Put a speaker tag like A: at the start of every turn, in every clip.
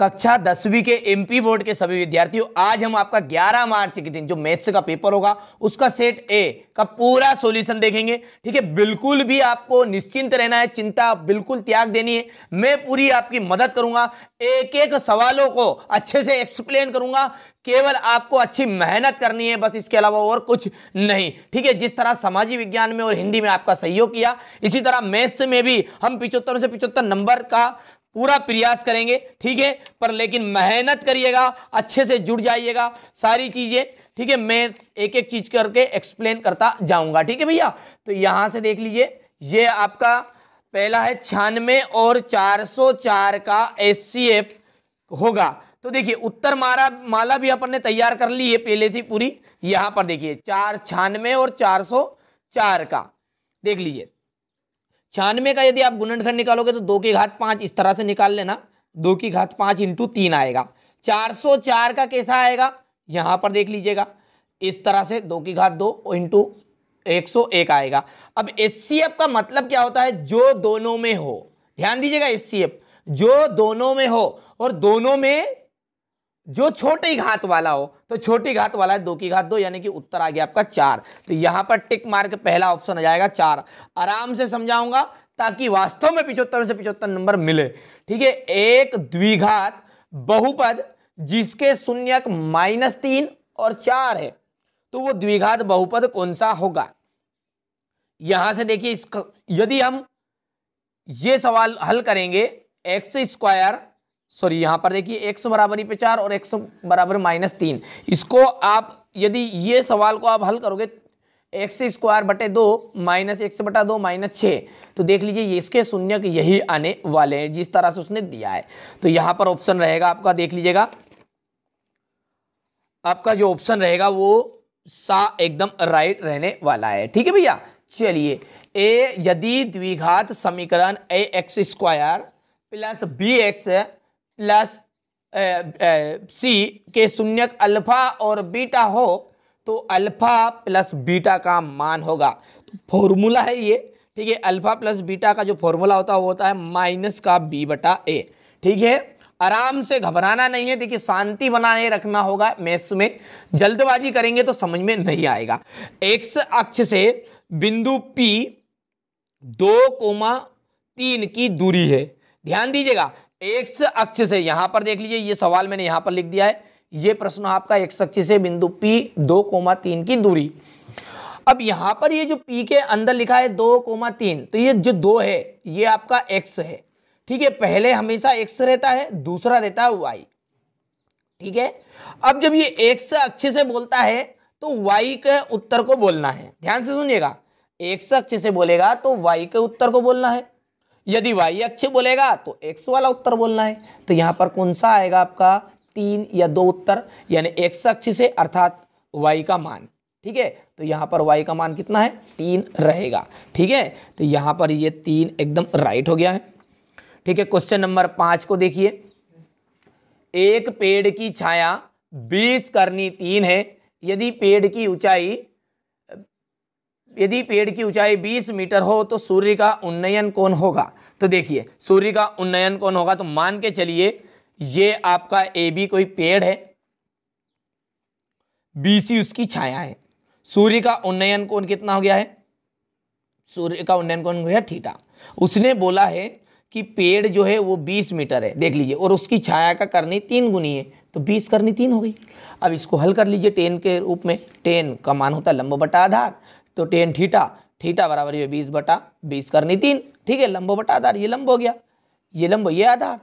A: कक्षा दसवीं के एमपी बोर्ड के सभी विद्यार्थियों आज हम आपका 11 मार्च के दिन जो मैथ्स का पेपर होगा उसका सेट ए का पूरा सॉल्यूशन देखेंगे ठीक है बिल्कुल भी आपको निश्चिंत रहना है चिंता बिल्कुल त्याग देनी है मैं पूरी आपकी मदद करूंगा एक एक सवालों को अच्छे से एक्सप्लेन करूंगा केवल आपको अच्छी मेहनत करनी है बस इसके अलावा और कुछ नहीं ठीक है जिस तरह सामाजिक विज्ञान में और हिंदी में आपका सहयोग किया इसी तरह मैथ्स में भी हम पिचहत्तर से पिचहत्तर नंबर का पूरा प्रयास करेंगे ठीक है पर लेकिन मेहनत करिएगा अच्छे से जुड़ जाइएगा सारी चीज़ें ठीक है मैं एक एक चीज़ करके एक्सप्लेन करता जाऊंगा ठीक है भैया तो यहाँ से देख लीजिए ये आपका पहला है छियानवे और 404 का एस होगा तो देखिए उत्तर मारा माला भी अपन ने तैयार कर ली है पहले से पूरी यहाँ पर देखिए चार छियानवे और चार का देख लीजिए छियानवे का यदि आप गुणनखंड निकालोगे तो दो की घात पाँच इस तरह से निकाल लेना दो की घात पाँच इंटू तीन आएगा चार सौ चार का कैसा आएगा यहाँ पर देख लीजिएगा इस तरह से दो की घात दो इंटू एक सौ एक आएगा अब एस का मतलब क्या होता है जो दोनों में हो ध्यान दीजिएगा एस जो दोनों में हो और दोनों में जो छोटी घात वाला हो तो छोटी घात वाला है दो की घात दो यानी कि उत्तर आ गया आपका चार तो यहां पर टिक मार्क पहला ऑप्शन आ जाएगा चार आराम से समझाऊंगा ताकि वास्तव में पिछहत्तर से पिछहत्तर नंबर मिले ठीक है एक द्विघात बहुपद जिसके शून्यक माइनस तीन और चार है तो वो द्विघात बहुपद कौन सा होगा यहां से देखिए इसका यदि हम ये सवाल हल करेंगे एक्स स्क्वायर सॉरी यहां पर देखिए एक्स बराबर ही पे चार और एक्स बराबर माइनस तीन इसको आप यदि ये सवाल को आप हल करोगे एक्स स्क्वायर बटे दो माइनस एक्स बटा दो माइनस छः तो देख लीजिए ये इसके शून्य यही आने वाले हैं जिस तरह से उसने दिया है तो यहाँ पर ऑप्शन रहेगा आपका देख लीजिएगा आपका जो ऑप्शन रहेगा वो सा एकदम राइट रहने वाला है ठीक है भैया चलिए ए यदि द्विघात समीकरण a x square plus b x plus c के शून्यक अल्फा और बीटा हो तो अल्फा प्लस बीटा का मान होगा तो फॉर्मूला है ये ठीक है अल्फा प्लस बीटा का जो फॉर्मूला होता है वो होता है माइनस का बी बटा ए ठीक है आराम से घबराना नहीं है देखिए शांति बनाए रखना होगा मैथ्स में जल्दबाजी करेंगे तो समझ में नहीं आएगा एक्स अक्ष से बिंदु पी दो कोमा तीन की दूरी है ध्यान दीजिएगा एक्स अक्ष से यहां पर देख लीजिए ये सवाल मैंने यहां पर लिख दिया है ये प्रश्न आपका एक्स अक्ष से बिंदु पी दो कोमा तीन की दूरी अब यहां पर ये जो पी के अंदर लिखा है दो कोमा तीन तो ये जो दो है ये आपका एक्स है ठीक है पहले हमेशा एक्स रहता है दूसरा रहता है वाई ठीक है अब जब ये एक्स अक्ष से बोलता है तो वाई के उत्तर को बोलना है ध्यान से सुनिएगा एक्स अक्ष से बोलेगा तो वाई के उत्तर को बोलना है यदि वाई अक्ष बोलेगा तो एक्स वाला उत्तर बोलना है तो यहाँ पर कौन सा आएगा आपका तीन या दो उत्तर यानी एक्स अक्ष से अर्थात वाई का मान ठीक है तो यहाँ पर वाई का मान कितना है तीन रहेगा ठीक है तो यहाँ पर ये तीन एकदम राइट हो गया है ठीक है क्वेश्चन नंबर पाँच को देखिए एक पेड़ की छाया बीस करनी तीन है यदि पेड़ की ऊंचाई यदि पेड़ की ऊंचाई 20 मीटर हो तो सूर्य का उन्नयन कौन होगा तो देखिए सूर्य का उन्नयन कौन होगा तो मान के चलिए ये आपका ए बी कोई पेड़ है बी सी उसकी छाया है सूर्य का उन्नयन कौन कितना हो गया है सूर्य का उन्नयन कौन हो गया ठीटा उसने बोला है कि पेड़ जो है वो बीस मीटर है देख लीजिए और उसकी छाया का करनी तीन गुनी है तो बीस करनी तीन हो गई अब इसको हल कर लीजिए टेन के रूप में टेन का मान होता है लंब बटा आधार तो टेन ठीटा ठीटा बराबर ये बीस बटा बीस करनी तीन ठीक है लंबो बटा आधार ये लंब हो गया ये लंब ये आधार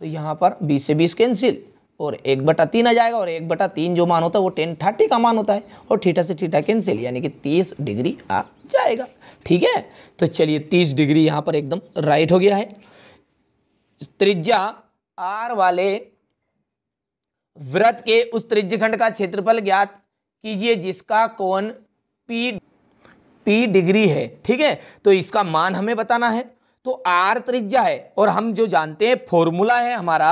A: तो यहाँ पर बीस से बीस कैंसिल और एक बटा तीन आ जाएगा और एक बटा तीन जो मान होता है वो टेन थर्टी का मान होता है और थीटा से थीटा कैंसिल यानी कि तीस डिग्री आ जाएगा ठीक है तो चलिए तीस डिग्री यहाँ पर एकदम राइट हो गया है त्रिज्या आर वाले व्रत के उस त्रिज्यखंड का क्षेत्रफल ज्ञात कीजिए जिसका कोण पी पी डिग्री है ठीक है तो इसका मान हमें बताना है तो आर त्रिज्या है और हम जो जानते हैं फॉर्मूला है हमारा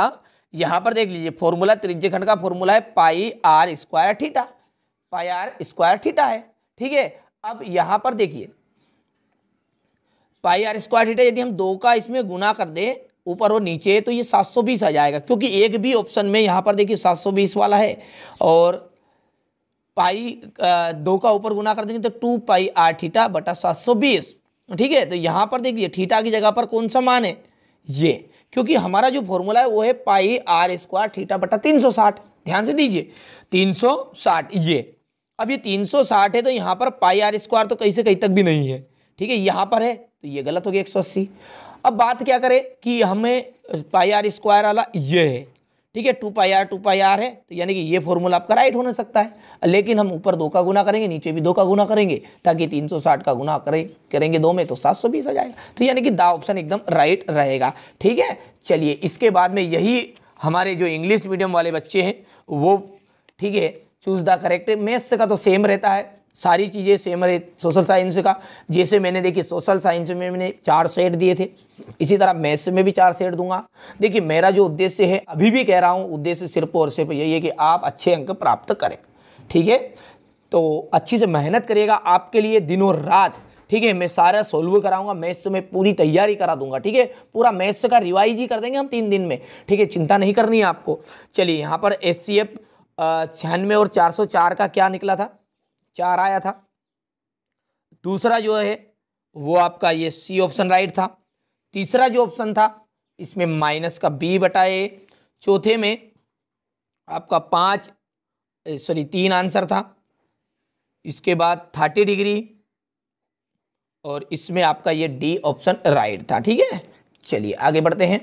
A: यहाँ पर देख लीजिए फॉर्मूला त्रिज्य खंड का फॉर्मूला है pi r square theta pi r square theta है ठीक है अब यहाँ पर देखिए पाई आर स्क्वायर ठीटा यदि हम दो का इसमें गुना कर दें ऊपर और नीचे तो ये 720 आ जाएगा क्योंकि एक भी ऑप्शन में यहाँ पर देखिए 720 वाला है और पाई दो का ऊपर गुना कर देंगे तो टू पाई आर ठीटा बटा सात सौ बीस ठीक है तो यहाँ पर देखिए थीटा की जगह पर कौन सा मान है ये क्योंकि हमारा जो फॉर्मूला है वो है पाई आर स्क्वायर थीटा बटा तीन सौ साठ ध्यान से दीजिए तीन सौ साठ ये अब ये तीन सौ साठ है तो यहाँ पर पाई आर स्क्वायर तो कहीं से कहीं तक भी नहीं है ठीक है यहाँ पर है तो ये गलत हो गया एक सौ अस्सी अब बात क्या करें कि हमें पाई आर स्क्वायर वाला ये है ठीक है two pi r two pi r है तो यानी कि ये फॉर्मूला आपका राइट होने सकता है लेकिन हम ऊपर दो का गुना करेंगे नीचे भी दो का गुना करेंगे ताकि 360 का गुना करें करेंगे दो में तो 720 आ जाएगा तो यानी कि दा ऑप्शन एकदम राइट रहेगा ठीक है चलिए इसके बाद में यही हमारे जो इंग्लिश मीडियम वाले बच्चे हैं वो ठीक है चूज़ द करेक्ट मैथ्स का तो सेम रहता है सारी चीज़ें सेम रहे सोशल साइंस का जैसे मैंने देखिए सोशल साइंस में मैंने चार सेट दिए थे इसी तरह मैथ्स में भी चार सेट दूंगा देखिए मेरा जो उद्देश्य है अभी भी कह रहा हूँ उद्देश्य सिर्फ और सिर्फ यही है कि आप अच्छे अंक प्राप्त करें ठीक है तो अच्छी से मेहनत करिएगा आपके लिए दिनों रात ठीक है मैं सारा सोल्व कराऊंगा मैथ्स में पूरी तैयारी करा दूंगा ठीक है पूरा मैथ्स का रिवाइज ही कर देंगे हम तीन दिन में ठीक है चिंता नहीं करनी है आपको चलिए यहाँ पर एस सी एफ छियानवे और चार सौ चार का क्या निकला था चार आया था दूसरा जो है वो आपका ये सी ऑप्शन राइट था तीसरा जो ऑप्शन था इसमें माइनस का बी बटा ए चौथे में आपका पाँच सॉरी तीन आंसर था इसके बाद थर्टी डिग्री और इसमें आपका ये डी ऑप्शन राइट था ठीक है चलिए आगे बढ़ते हैं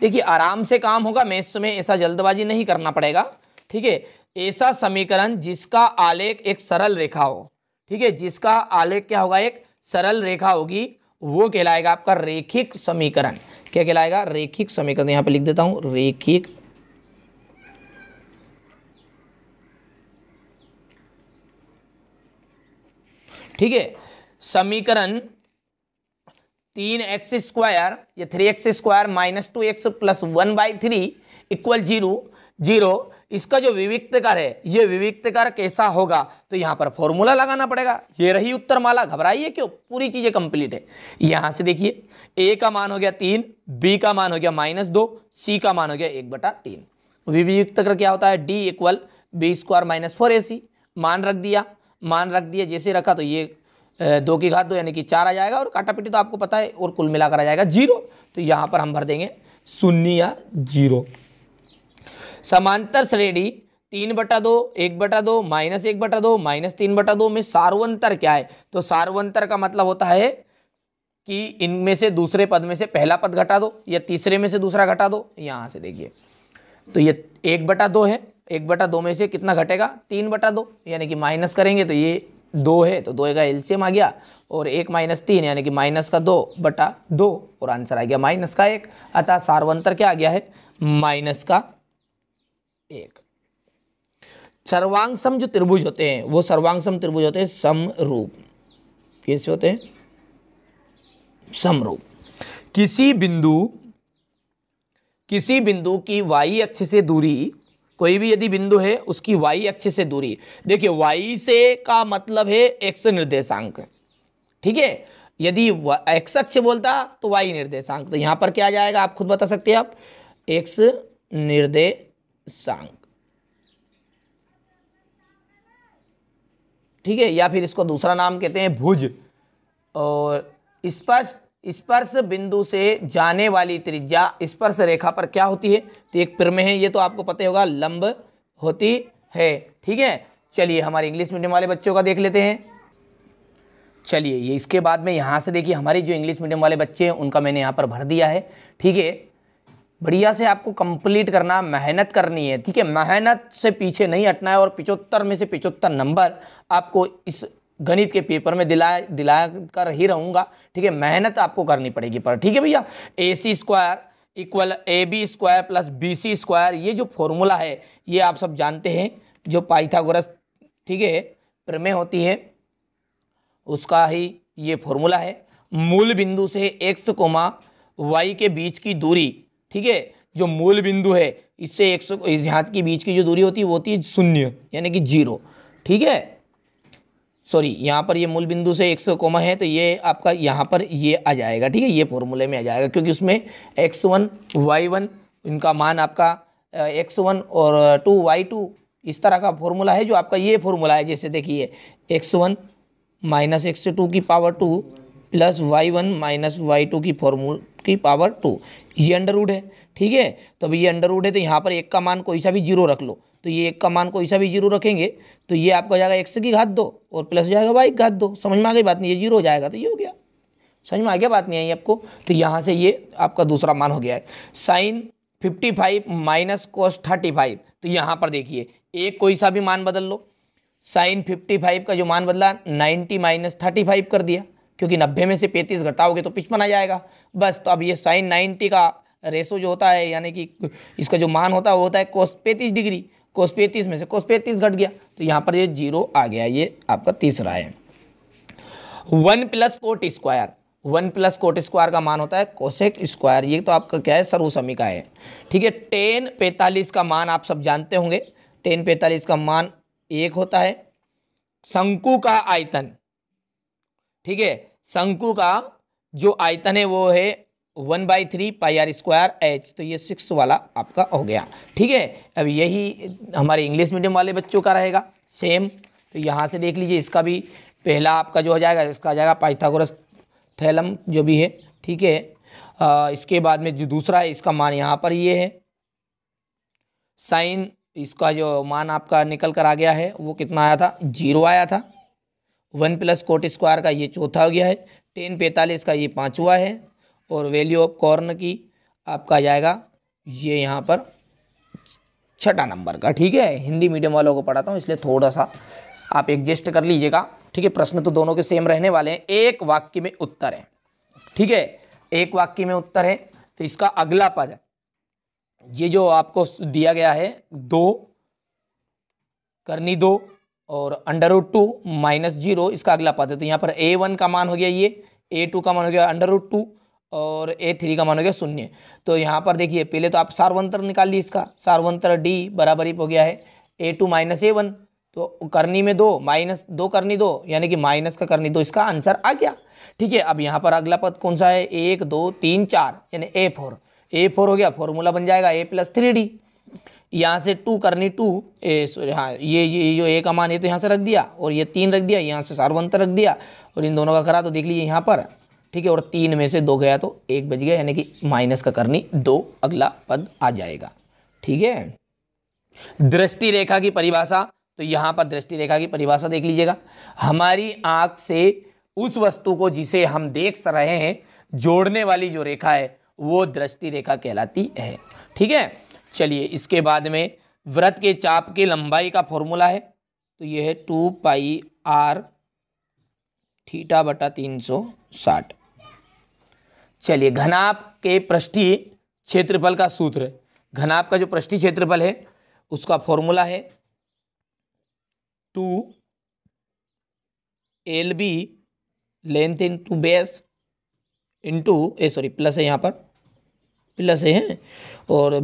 A: देखिए आराम से काम होगा मैथ्स में ऐसा जल्दबाजी नहीं करना पड़ेगा ठीक है ऐसा समीकरण जिसका आलेख एक सरल रेखा हो ठीक है जिसका आलेख क्या होगा एक सरल रेखा होगी वो कहलाएगा आपका रेखिक समीकरण क्या कहलाएगा रेखिक समीकरण यहां पे लिख देता हूं रेखिक ठीक है समीकरण तीन एक्स स्क्वायर या three x square minus two x plus one by three equal zero zero इसका जो विविक्तकार है ये विविक्तकार कैसा होगा तो यहाँ पर फॉर्मूला लगाना पड़ेगा ये रही उत्तर माला घबराइए क्यों पूरी चीज़ें कंप्लीट है यहाँ से देखिए ए का मान हो गया तीन बी का मान हो गया माइनस दो सी का मान हो गया एक बटा तीन विविक्तकर क्या होता है D equal b square minus four a c मान रख दिया मान रख दिया जैसे रखा तो ये दो की घात दो यानी कि चार आ जाएगा और काटा पिटी तो आपको पता है और कुल मिलाकर आ जाएगा जीरो तो यहाँ पर हम भर देंगे शून्य या जीरो समांतर श्रेणी तीन बटा दो एक बटा दो माइनस एक बटा दो माइनस तीन बटा दो में सार्वंतर क्या है तो सार्वंतर का मतलब होता है कि इनमें से दूसरे पद में से पहला पद घटा दो या तीसरे में से दूसरा घटा दो यहाँ से देखिए तो ये एक बटा दो है एक बटा दो में से कितना घटेगा तीन बटा दो यानी कि माइनस करेंगे तो ये दो है तो दो का एल्सियम आ गया और एक माइनस तीन यानी कि माइनस का दो बटा दो और आंसर आ गया माइनस का एक अतः सार्वंतर क्या आ गया है माइनस का एक सर्वांगसम जो त्रिभुज होते हैं वो सर्वांगसम त्रिभुज होते हैं समरूप कैसे होते हैं समरूप किसी बिंदु किसी बिंदु की वाई अक्ष से दूरी कोई भी यदि बिंदु है उसकी वाई अक्ष से दूरी देखिए वाई से का मतलब है एक्स निर्देशांक ठीक है यदि एक्स अक्ष बोलता तो वाई निर्देशांक तो यहां पर क्या आ जाएगा आप खुद बता सकते हैं आप एक्स निर्देश सांग ठीक है या फिर इसको दूसरा नाम कहते हैं भुज और स्पर्श स्पर्श बिंदु से जाने वाली त्रिज्या स्पर्श रेखा पर क्या होती है तो एक प्रमे है ये तो आपको पता होगा लंब होती है ठीक है चलिए हमारे इंग्लिश मीडियम वाले बच्चों का देख लेते हैं चलिए ये इसके बाद में यहाँ से देखिए हमारी जो इंग्लिश मीडियम वाले बच्चे हैं उनका मैंने यहाँ पर भर दिया है ठीक है बढ़िया से आपको कंप्लीट करना मेहनत करनी है ठीक है मेहनत से पीछे नहीं हटना है और पिचहत्तर में से पिचहत्तर नंबर आपको इस गणित के पेपर में दिला दिला कर ही रहूँगा ठीक है मेहनत आपको करनी पड़ेगी पर ठीक है भैया a c square equal a b square plus b c square ये जो फॉर्मूला है ये आप सब जानते हैं जो पाइथागोरस ठीक है प्रमेय होती है उसका ही ये फॉर्मूला है मूल बिंदु से एक्स कोमा वाई के बीच की दूरी ठीक है जो मूल बिंदु है इससे एक सौ हाथ के बीच की जो दूरी होती है वो होती है शून्य यानी कि जीरो ठीक है सॉरी यहाँ पर ये मूल बिंदु से एक सौ कोमा है तो ये आपका यहाँ पर ये आ जाएगा ठीक है ये फॉर्मूले में आ जाएगा क्योंकि उसमें एक्स वन वाई वन इनका मान आपका एक्स वन और टू वाई टू इस तरह का फॉर्मूला है जो आपका ये फॉर्मूला है जैसे देखिए x one minus x two की power two plus y one minus y two की फॉर्मूल की पावर टू ये अंडरवुड है ठीक है तो ये अंडरवुड है तो यहाँ पर एक का मान कोई सा भी जीरो रख लो तो ये एक का मान कोई सा भी जीरो रखेंगे तो ये आपका हो जाएगा एक्स की घात दो और प्लस हो जाएगा वाई की घात दो समझ में आ गई बात नहीं ये जीरो हो जाएगा तो ये हो गया समझ में आ गया बात नहीं आई आपको तो यहाँ से ये आपका दूसरा मान हो गया है sine fifty five minus cos thirty five तो यहाँ पर देखिए एक कोई सा भी मान बदल लो साइन फिफ्टी फाइव का जो मान बदला नाइन्टी माइनस थर्टी फाइव कर दिया क्योंकि नब्बे में से पैंतीस घटाओगे तो पिचपन आ जाएगा बस तो अब ये साइन नाइन्टी का रेशो जो होता है यानी कि इसका जो मान होता है वो होता है कोस पैंतीस डिग्री कोस पैंतीस में से कोस पैंतीस घट गया तो यहाँ पर ये जीरो आ गया ये आपका तीसरा है one plus cot square one plus cot square का मान होता है कोसेक स्क्वायर ये तो आपका क्या है सर्वसमी का है ठीक है टेन पैंतालीस का मान आप सब जानते होंगे टेन पैंतालीस का मान एक होता है शंकु का आयतन ठीक है शंकु का जो आयतन है वो है one by three pi r square h तो ये सिक्स वाला आपका हो गया ठीक है अब यही हमारे इंग्लिश मीडियम वाले बच्चों का रहेगा सेम तो यहाँ से देख लीजिए इसका भी पहला आपका जो हो जाएगा इसका आ जाएगा पाइथागोरस थैलम जो भी है ठीक है इसके बाद में जो दूसरा है इसका मान यहाँ पर ये है साइन इसका जो मान आपका निकल कर आ गया है वो कितना आया था जीरो आया था वन प्लस कोट स्क्वायर का ये चौथा हो गया है टेन पैंतालीस का ये पाँचवा है और वैल्यू ऑफ कॉर्न की आपका आ जाएगा ये यहाँ पर छठा नंबर का ठीक है हिंदी मीडियम वालों को पढ़ाता हूँ इसलिए थोड़ा सा आप एडजस्ट कर लीजिएगा ठीक है प्रश्न तो दोनों के सेम रहने वाले हैं एक वाक्य में उत्तर है ठीक है एक वाक्य में उत्तर है तो इसका अगला पद ये जो आपको दिया गया है दो करनी दो और under root two minus zero इसका अगला पद है तो यहाँ पर ए वन का मान हो गया ये ए टू का मान हो गया अंडर रूट टू और ए थ्री का मान हो गया शून्य तो यहाँ पर देखिए पहले तो आप सार्वंतर निकाल ली इसका सार्वंतर डी बराबर ही हो गया है a two minus a one तो करनी में दो माइनस दो करनी दो यानी कि माइनस का करनी दो इसका आंसर आ गया ठीक है अब यहाँ पर अगला पद कौन सा है एक दो तीन चार यानी ए फोर ए फोर हो गया फॉर्मूला बन जाएगा ए प्लस थ्री डी यहाँ से टू करनी टू ए सॉरी हाँ ये ये जो ए का मान है तो यहाँ से रख दिया और ये तीन रख दिया यहाँ से सार्वंतर रख दिया और इन दोनों का करा तो देख लीजिए यहाँ पर ठीक है और तीन में से दो गया तो एक बज गया यानी कि माइनस का करनी दो अगला पद आ जाएगा ठीक है दृष्टि रेखा की परिभाषा तो यहाँ पर दृष्टि रेखा की परिभाषा देख लीजिएगा हमारी आँख से उस वस्तु को जिसे हम देख रहे हैं जोड़ने वाली जो रेखा है वो दृष्टि रेखा कहलाती है ठीक है चलिए इसके बाद में व्रत के चाप की लंबाई का फॉर्मूला है तो ये है टू पाई आर थीटा बटा तीन सौ साठ चलिए घनाप के पृष्ठीय क्षेत्रफल का सूत्र घनाप का जो पृष्ठीय क्षेत्रफल है उसका फॉर्मूला है two l b length in two base into a sorry plus है यहाँ पर प्लस है और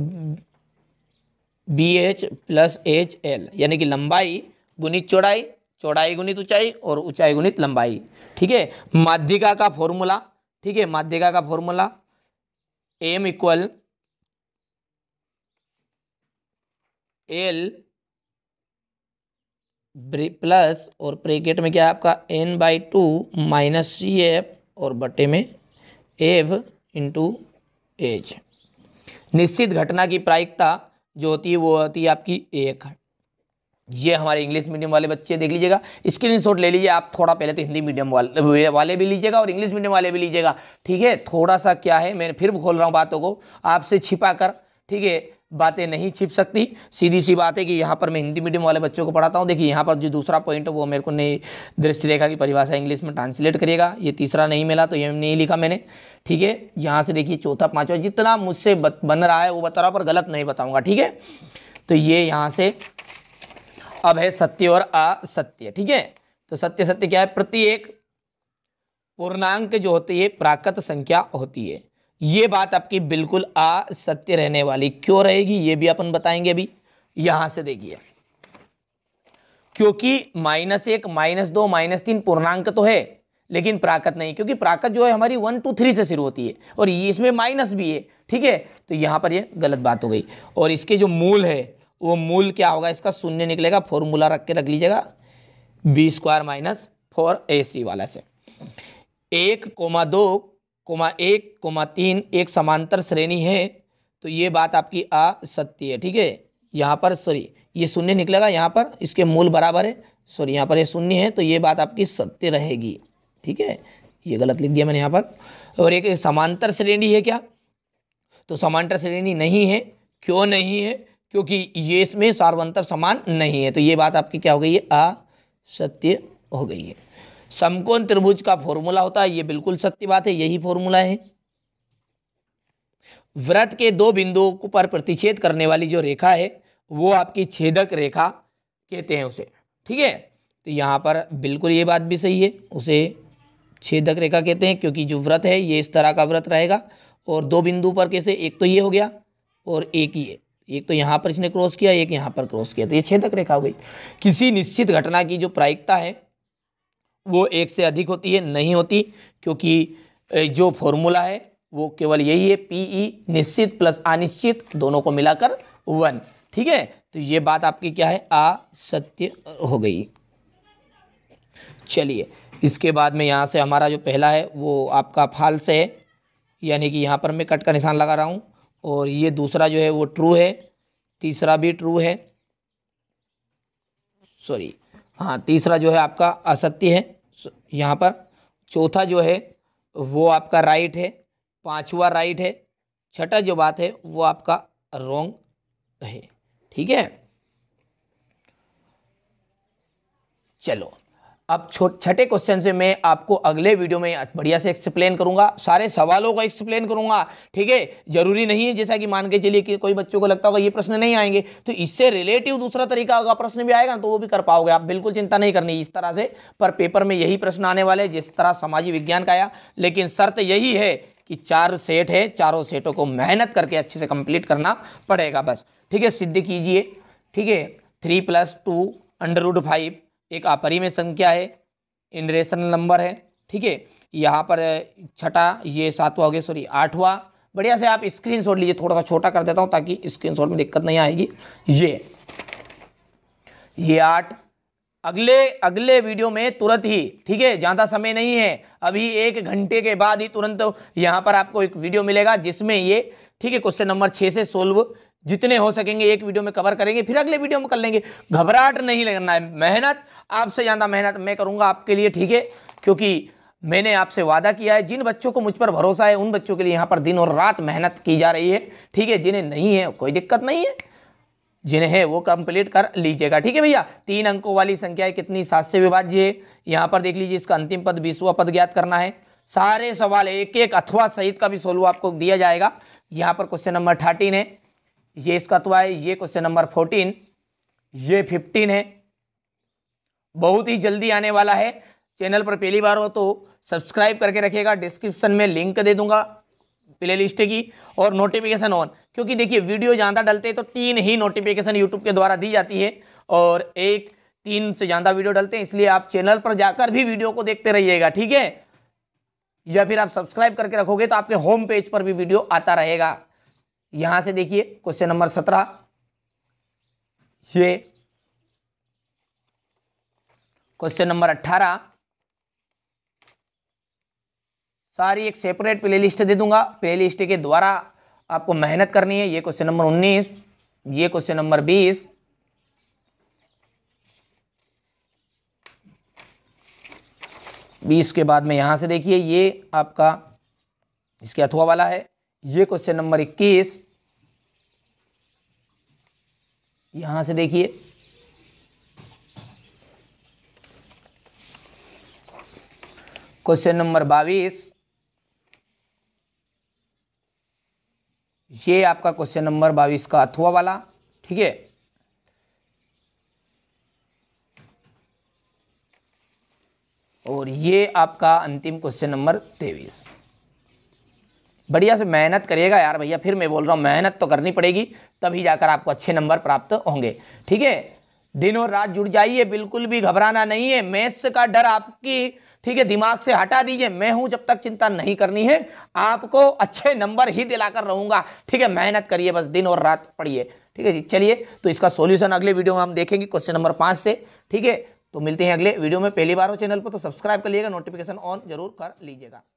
A: b h plus h l यानी कि लंबाई गुणित चौड़ाई चौड़ाई गुणित ऊंचाई और ऊंचाई गुणित लंबाई ठीक है माध्यिका का फॉर्मूला ठीक है माध्यिका का formula m equal l plus और ब्रेकेट में क्या है आपका n by two minus c f और बटे में एफ इंटू एच निश्चित घटना की प्रायिकता जो होती है वो होती है आपकी एक ये हमारे इंग्लिश मीडियम वाले बच्चे देख लीजिएगा स्क्रीन शॉट ले लीजिए आप थोड़ा पहले तो हिंदी मीडियम वाले वाले भी लीजिएगा और इंग्लिश मीडियम वाले भी लीजिएगा ठीक है थोड़ा सा क्या है मैं फिर खोल रहा हूँ बातों को आपसे छिपा कर ठीक है बातें नहीं छिप सकती सीधी सी बात है कि यहाँ पर मैं हिंदी मीडियम वाले बच्चों को पढ़ाता हूँ देखिए यहाँ पर जो दूसरा पॉइंट है वो मेरे को नहीं दृष्टि रेखा की परिभाषा इंग्लिश में ट्रांसलेट करिएगा ये तीसरा नहीं मिला तो ये नहीं लिखा मैंने ठीक है यहाँ से देखिए चौथा पाँचवा जितना मुझसे बन रहा है वो बता रहा पर गलत नहीं बताऊँगा ठीक है तो ये यहाँ से अब है सत्य और असत्य ठीक है तो सत्य सत्य क्या है प्रत्येक पूर्णांक जो होती है प्राकृत संख्या होती है ये बात आपकी बिल्कुल असत्य रहने वाली क्यों रहेगी ये भी अपन बताएंगे अभी यहां से देखिए क्योंकि माइनस एक माइनस दो माइनस तीन पूर्णांक तो है लेकिन प्राकृत नहीं क्योंकि प्राकृत जो है हमारी वन टू थ्री से शुरू होती है और ये इसमें माइनस भी है ठीक है तो यहां पर ये गलत बात हो गई और इसके जो मूल है वो मूल क्या होगा इसका शून्य निकलेगा फॉर्मूला रख के रख लीजिएगा b square minus four a c वाला से एक कोमा दो कोमा एक कोमा तीन एक समांतर श्रेणी है तो ये बात आपकी असत्य है ठीक है यहाँ पर सॉरी ये शून्य निकलेगा यहाँ पर इसके मूल बराबर है सॉरी यहाँ पर ये शून्य है तो ये बात आपकी सत्य रहेगी ठीक है ये गलत लिख दिया मैंने यहाँ पर और एक समांतर श्रेणी है क्या तो समांतर श्रेणी नहीं है क्यों नहीं है क्योंकि ये इसमें सार्वंतर समान नहीं है तो ये बात आपकी क्या हो गई है असत्य हो गई है समकोण त्रिभुज का फॉर्मूला होता है ये बिल्कुल सत्य बात है यही फॉर्मूला है व्रत के दो बिंदुओं को पर प्रतिच्छेद करने वाली जो रेखा है वो आपकी छेदक रेखा कहते हैं उसे ठीक है तो यहाँ पर बिल्कुल ये बात भी सही है उसे छेदक रेखा कहते हैं क्योंकि जो व्रत है ये इस तरह का व्रत रहेगा और दो बिंदु पर कैसे एक तो ये हो गया और एक ये एक तो यहाँ पर इसने क्रॉस किया एक यहाँ पर क्रॉस किया तो ये छेदक रेखा हो गई किसी निश्चित घटना की जो प्रायिकता है वो एक से अधिक होती है नहीं होती क्योंकि जो फॉर्मूला है वो केवल यही है पी ई e, निश्चित प्लस अनिश्चित दोनों को मिलाकर वन ठीक है तो ये बात आपकी क्या है आ सत्य हो गई चलिए इसके बाद में यहाँ से हमारा जो पहला है वो आपका फाल्स है यानी कि यहाँ पर मैं कट का निशान लगा रहा हूँ और ये दूसरा जो है वो ट्रू है तीसरा भी ट्रू है सॉरी हाँ तीसरा जो है आपका असत्य है यहाँ पर चौथा जो है वो आपका राइट है पांचवा राइट है छठा जो बात है वो आपका रोंग है ठीक है चलो अब छठे क्वेश्चन से मैं आपको अगले वीडियो में बढ़िया से एक्सप्लेन करूंगा सारे सवालों को एक्सप्लेन करूंगा ठीक है जरूरी नहीं है जैसा कि मान के चलिए कि कोई बच्चों को लगता होगा ये प्रश्न नहीं आएंगे तो इससे रिलेटिव दूसरा तरीका होगा प्रश्न भी आएगा तो वो भी कर पाओगे आप बिल्कुल चिंता नहीं करनी इस तरह से पर पेपर में यही प्रश्न आने वाले जिस तरह सामाजिक विज्ञान का आया लेकिन शर्त यही है कि चार सेट है चारों सेटों को मेहनत करके अच्छे से कंप्लीट करना पड़ेगा बस ठीक है सिद्ध कीजिए ठीक है three plus two under five एक अपरिमेय संख्या है इनरेशनल नंबर है ठीक है यहाँ पर छठा ये सातवां हो गया सॉरी आठवां बढ़िया से आप स्क्रीन शॉट लीजिए थोड़ा सा छोटा कर देता हूँ ताकि स्क्रीन शॉट में दिक्कत नहीं आएगी ये ये आठ अगले अगले वीडियो में तुरंत ही ठीक है ज़्यादा समय नहीं है अभी एक घंटे के बाद ही तुरंत यहाँ पर आपको एक वीडियो मिलेगा जिसमें ये ठीक है क्वेश्चन नंबर छः से सोल्व जितने हो सकेंगे एक वीडियो में कवर करेंगे फिर अगले वीडियो में कर लेंगे घबराहट नहीं लगना है मेहनत आपसे ज़्यादा मेहनत मैं करूँगा आपके लिए ठीक है क्योंकि मैंने आपसे वादा किया है जिन बच्चों को मुझ पर भरोसा है उन बच्चों के लिए यहाँ पर दिन और रात मेहनत की जा रही है ठीक है जिन्हें नहीं है कोई दिक्कत नहीं है जिन्हें है वो कंप्लीट कर लीजिएगा ठीक है भैया तीन अंकों वाली संख्याएं कितनी सात से विभाज्य है यहाँ पर देख लीजिए इसका अंतिम पद बीसवा पद ज्ञात करना है सारे सवाल एक एक अथवा सहित का भी सोलू आपको दिया जाएगा यहाँ पर क्वेश्चन नंबर थर्टीन है ये इसका तो है ये क्वेश्चन नंबर फोर्टीन ये फिफ्टीन है बहुत ही जल्दी आने वाला है चैनल पर पहली बार हो तो सब्सक्राइब करके रखिएगा डिस्क्रिप्शन में लिंक दे दूंगा प्ले लिस्ट की और नोटिफिकेशन ऑन क्योंकि देखिए वीडियो ज़्यादा डलते हैं तो तीन ही नोटिफिकेशन यूट्यूब के द्वारा दी जाती है और एक तीन से ज़्यादा वीडियो डलते हैं इसलिए आप चैनल पर जाकर भी वीडियो को देखते रहिएगा ठीक है या फिर आप सब्सक्राइब करके रखोगे तो आपके होम पेज पर भी वीडियो आता रहेगा यहां से देखिए क्वेश्चन नंबर सत्रह ये क्वेश्चन नंबर अट्ठारह सारी एक सेपरेट प्लेलिस्ट दे दूंगा प्लेलिस्ट के द्वारा आपको मेहनत करनी है ये क्वेश्चन नंबर उन्नीस ये क्वेश्चन नंबर बीस बीस के बाद में यहां से देखिए ये आपका इसके अथवा वाला है ये क्वेश्चन नंबर इक्कीस यहां से देखिए क्वेश्चन नंबर बाईस ये आपका क्वेश्चन नंबर बाईस का अथवा वाला ठीक है और ये आपका अंतिम क्वेश्चन नंबर तेईस बढ़िया से मेहनत करिएगा यार भैया फिर मैं बोल रहा हूँ मेहनत तो करनी पड़ेगी तभी जाकर आपको अच्छे नंबर प्राप्त होंगे ठीक है दिन और रात जुड़ जाइए बिल्कुल भी घबराना नहीं है मेस का डर आपकी ठीक है दिमाग से हटा दीजिए मैं हूं जब तक चिंता नहीं करनी है आपको अच्छे नंबर ही दिलाकर रहूंगा ठीक है मेहनत करिए बस दिन और रात पढ़िए ठीक है जी चलिए तो इसका सॉल्यूशन अगले वीडियो में हम देखेंगे क्वेश्चन नंबर पाँच से ठीक है तो मिलते हैं अगले वीडियो में पहली बार हो चैनल पर तो सब्सक्राइब कर लीजिएगा नोटिफिकेशन ऑन जरूर कर लीजिएगा